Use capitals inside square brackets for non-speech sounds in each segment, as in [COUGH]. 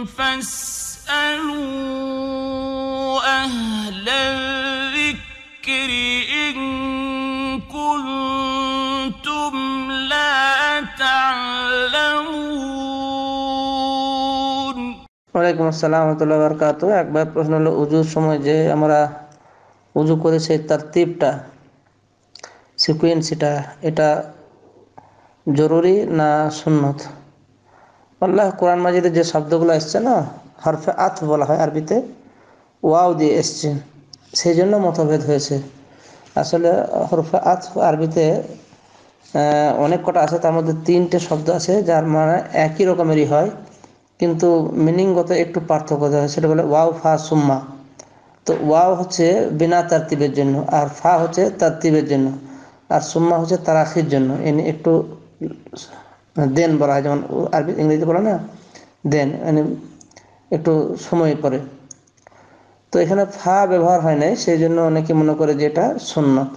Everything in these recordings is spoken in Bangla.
একবার প্রশ্ন হলো উজুর সময় যে আমরা উজু করে সেই তারতিবটা সিকুয়েন্স এটা জরুরি না সুন্নত আল্লাহ কোরআন মাজিদের যে শব্দগুলো এসছে না হরফে আত বলা হয় আরবিতে ওয়াও দিয়ে এসছে সেই জন্য মতভেদ হয়েছে আসলে হরফে আত আরবিতে অনেক কটা আছে তার মধ্যে তিনটে শব্দ আছে যার মানে একই রকমেরই হয় কিন্তু মিনিংগত একটু পার্থক্য হয় সেটা বলে ওয়াও ফা সুম্মা তো ওয়াও হচ্ছে বিনা তারতিবের জন্য আর ফা হচ্ছে তারতিবের জন্য আর সুম্মা হচ্ছে তারাখির জন্য এনে একটু দেন বলা হয় যেমন আরবি ইংরেজিতে বলে না দেন মানে একটু সময় পরে তো এখানে ফা ব্যবহার হয় নাই সেই জন্য অনেকে মনে করে যে এটা সুন্নত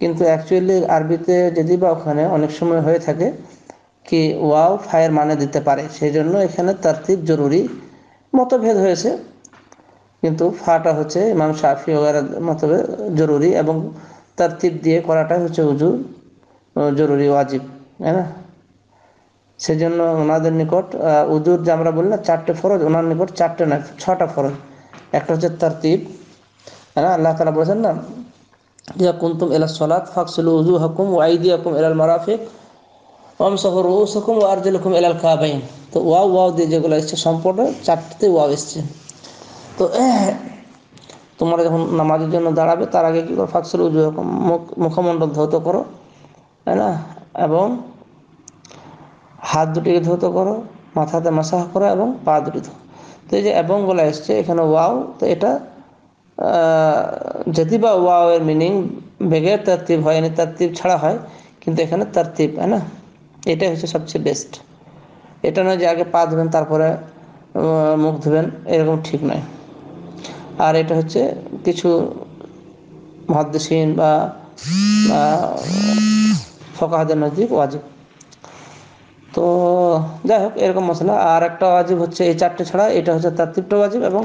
কিন্তু অ্যাকচুয়ালি আরবিতে যদি বা ওখানে অনেক সময় হয়ে থাকে কি ওয়াও ফায়ের মানে দিতে পারে সেই জন্য এখানে তারতিব জরুরি মতভেদ হয়েছে কিন্তু ফাটা হচ্ছে ইমাম সাফি ওগারা মতভেদ জরুরি এবং তার্তিক দিয়ে করাটা হচ্ছে উজু জরুরি ওয়াজিব তাই না সেজন্য ওনাদের নিকট উজুর যে আমরা বললাম চারটে ফরজ ওনার নিকট চারটে না ছটা ফরজ একটা হচ্ছে তারতিব হ্যাঁ আল্লাহ তালা বলেছেন না ইয়া কুন্তুম এলা সলাত ফাকসুল উজু হকুম ওয়াইদি হকুম এলাল মারাফিক ওম সফর উস হকুম ও ওয়ারজুল হকুম এলাল কাবাইন তো ওয়া ওয়াও দিয়ে যেগুলো এসছে সম্পূর্ণ চারটেতে ওয়াও এসছে তো [CLEARS THROAT] তোমরা যখন নামাজের জন্য দাঁড়াবে তার আগে কী করো ফাকসুল উজু হকুম মুখমণ্ডল ধৌত করো তাই না এবং হাত দুটিকে ধৌত করো মাথাতে মাসাহ করো এবং পা দুটি ধো তো এই যে এবং বলা এসছে এখানে ওয়াও তো এটা যদি বা ওয়াও এর মিনিং বেগের তার্তিব হয় এনে তার্তিব ছাড়া হয় কিন্তু এখানে তার্তিব হ্যাঁ না এটাই হচ্ছে সবচেয়ে বেস্ট এটা নয় যে আগে পা ধুবেন তারপরে মুখ ধুবেন এরকম ঠিক নয় আর এটা হচ্ছে কিছু মহাদ্দেশীন বা ফকাহাদের নজদিক ওয়াজিব তো যাই হোক এরকম মশলা আর একটা ওয়াজিব হচ্ছে এই চারটে ছাড়া এটা হচ্ছে তার তৃপ্ত ওয়াজিব এবং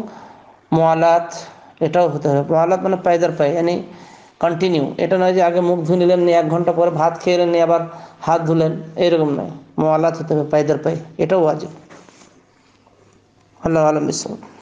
মোয়ালাত এটাও হতে হবে মোয়ালাত মানে পায়দার পায়ে মানে কন্টিনিউ এটা নয় যে আগে মুখ ধুয়ে নিলেন নিয়ে এক ঘন্টা পরে ভাত খেয়ে নিয়ে আবার হাত ধুলেন এরকম নয় মোয়ালাত হতে হবে পায়দার পায়ে এটাও ওয়াজিব আল্লাহ আলম ইসলাম